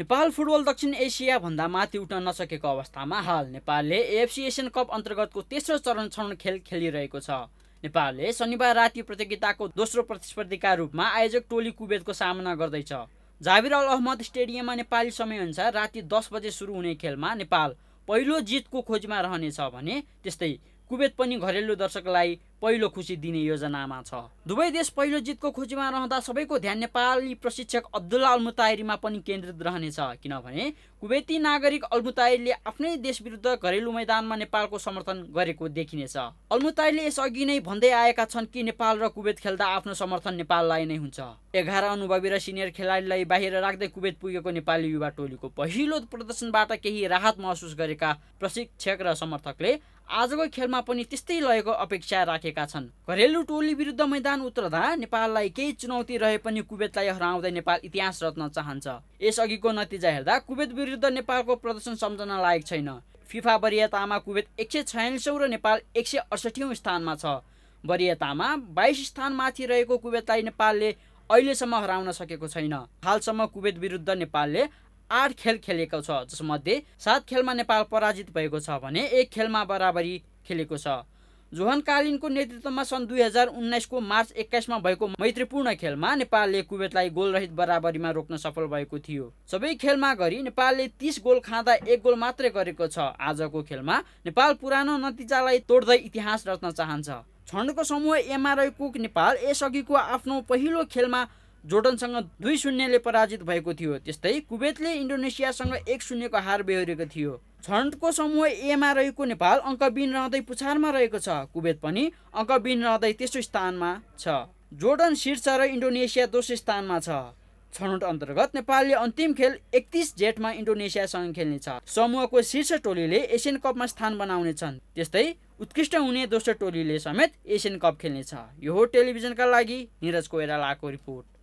Nepal football दक्षिण एसियाभन्दा माथि उठ्न नसकेको अवस्थामा हाल नेपालले एएफसी एसियन कप अन्तर्गतको तेस्रो चरण छनौट खेल खेलिरहेको छ नेपालले शनिबार राति प्रतियोगिताको दोस्रो प्रतिस्पर्धीका रूपमा आयोजक टोली कुवेतको सामना गर्दैछ जाबिर अल अहमद स्टेडियममा नेपाली समयअनुसार राति दस बजे सुरु हुने खेलमा नेपाल पहिलो जितको खोजीमा रहनेछ भने त्यस्तै कुवेत पनि घरेलु दर्शकलाई पहिलो खुसी दिने योजनामा छ दुवै देश पहिलो जितको खुसीमा रहँदा सबैको ध्यान नेपाली प्रशिक्षक अब्दुल्ला अल्मुताहिरीमा पनि केन्द्रित रहनेछ किनभने कुवेती नागरिक अल्मुताहिरीले आफ्नै देश विरुद्ध घरेलु मैदानमा नेपालको समर्थन गरेको देखिनेछ अल्मुताहिरीले यसअघि नै भन्दै आएका छन् कि नेपाल र कुवेत खेल्दा आफ्नो समर्थन नेपाललाई नै हुन्छ एघार अनुभवी र सिनियर खेलाडीलाई बाहिर राख्दै कुवेत पुगेको नेपाली युवा टोलीको पहिलो प्रदर्शनबाट केही राहत महसुस गरेका प्रशिक्षक र समर्थकले आजको खेलमा पनि त्यस्तै लयको अपेक्षा राखे राखेका छन् घरेलु टोली विरुद्ध मैदान उत्रदा नेपाललाई केही चुनौती रहे पनि कुवेतलाई हराउँदै नेपाल इतिहास रत्न चाहन्छ यसअघिको नतिजा हेर्दा कुवेत विरुद्ध नेपालको प्रदर्शन सम्झन लायक छैन फिफा वरियतामा कुवेत एक सय छयालिसौँ र नेपाल एक सय अडसठीौँ स्थानमा छ वरियतामा बाइस स्थानमाथि रहेको कुवेतलाई नेपालले अहिलेसम्म हराउन सकेको छैन हालसम्म कुवेत विरुद्ध नेपालले आठ खेल खेलेको छ जसमध्ये सात खेलमा नेपाल पराजित भएको छ भने एक खेलमा बराबरी खेलेको छ जोहन कालिनको नेतृत्वमा सन् दुई हजार उन्नाइसको मार्च एक्काइसमा भएको मैत्रीपूर्ण खेलमा नेपालले कुवेतलाई गोलरहित बराबरीमा रोक्न सफल भएको थियो सबै खेलमा गरी नेपालले तीस गोल खाँदा एक गोल मात्रै गरेको छ आजको खेलमा नेपाल पुरानो नतिजालाई तोड्दै इतिहास रच्न चाहन्छ छन्डको समूह एमआरआई कुक नेपाल यसअघिको आफ्नो पहिलो खेलमा जोर्डनसँग दुई शून्यले पराजित भएको थियो त्यस्तै कुवेतले इन्डोनेसियासँग एक शून्यको हार बेहोरेको थियो छनौटको समूह एमा रहेको नेपाल अङ्कबिन रहँदै पुछारमा रहेको छ कुवेत पनि अङ्कबिन रहँदै तेस्रो स्थानमा छ जोर्डन शीर्ष र इन्डोनेसिया दोस्रो स्थानमा छ छनौट अन्तर्गत नेपालले अन्तिम खेल एकतिस जेठमा इन्डोनेसियासँग खेल्नेछ समूहको शीर्ष टोलीले एसियन कपमा स्थान बनाउने छन् त्यस्तै उत्कृष्ट हुने दोस्रो टोलीले समेत एसियन कप खेल्नेछ यो हो टेलिभिजनका लागि निरज कोइरालाको रिपोर्ट